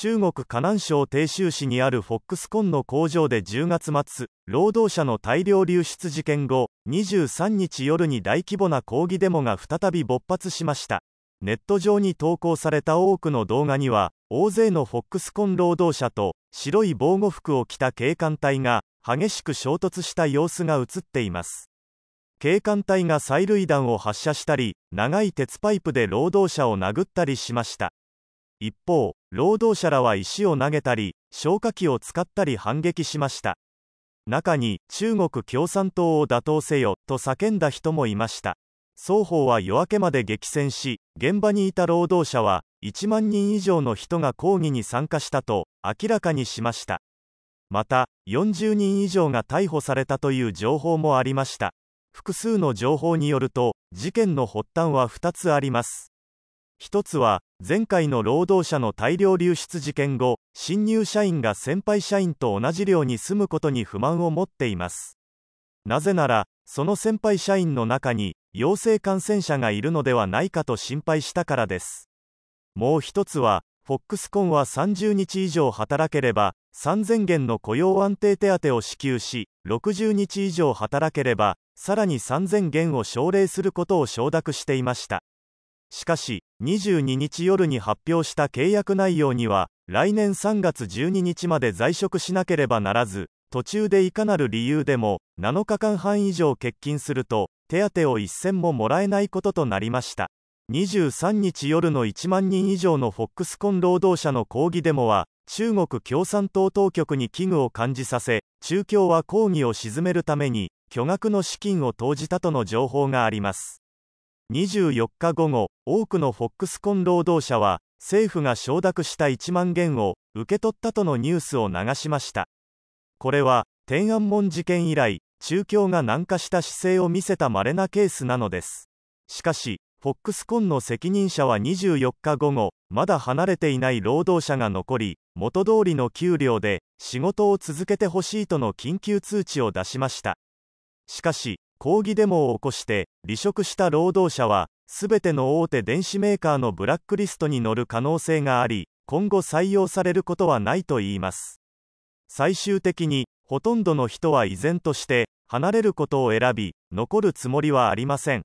中国河南省鄭州市にあるフォックスコンの工場で10月末労働者の大量流出事件後23日夜に大規模な抗議デモが再び勃発しましたネット上に投稿された多くの動画には大勢のフォックスコン労働者と白い防護服を着た警官隊が激しく衝突した様子が映っています警官隊が催涙弾を発射したり長い鉄パイプで労働者を殴ったりしました一方労働者らは石を投げたり消火器を使ったり反撃しました中に中国共産党を打倒せよと叫んだ人もいました双方は夜明けまで激戦し現場にいた労働者は1万人以上の人が抗議に参加したと明らかにしましたまた40人以上が逮捕されたという情報もありました複数の情報によると事件の発端は2つあります一つは前回の労働者の大量流出事件後新入社員が先輩社員と同じ寮に住むことに不満を持っていますなぜならその先輩社員の中に陽性感染者がいるのではないかと心配したからですもう一つはフォックスコンは30日以上働ければ3000元の雇用安定手当を支給し60日以上働ければさらに3000元を奨励することを承諾していましたしかし、22日夜に発表した契約内容には、来年3月12日まで在職しなければならず、途中でいかなる理由でも7日間半以上欠勤すると、手当を一銭ももらえないこととなりました。23日夜の1万人以上のフォックスコン労働者の抗議デモは、中国共産党当局に危惧を感じさせ、中共は抗議を鎮めるために、巨額の資金を投じたとの情報があります。24日午後、多くのフォックスコン労働者は、政府が承諾した1万元を受け取ったとのニュースを流しました。これは、天安門事件以来、中共が軟化した姿勢を見せた稀なケースなのです。しかし、フォックスコンの責任者は24日午後、まだ離れていない労働者が残り、元通りの給料で仕事を続けてほしいとの緊急通知を出しました。しかし、抗議デモを起こして離職した労働者は全ての大手電子メーカーのブラックリストに載る可能性があり今後採用されることはないと言います最終的にほとんどの人は依然として離れることを選び残るつもりはありません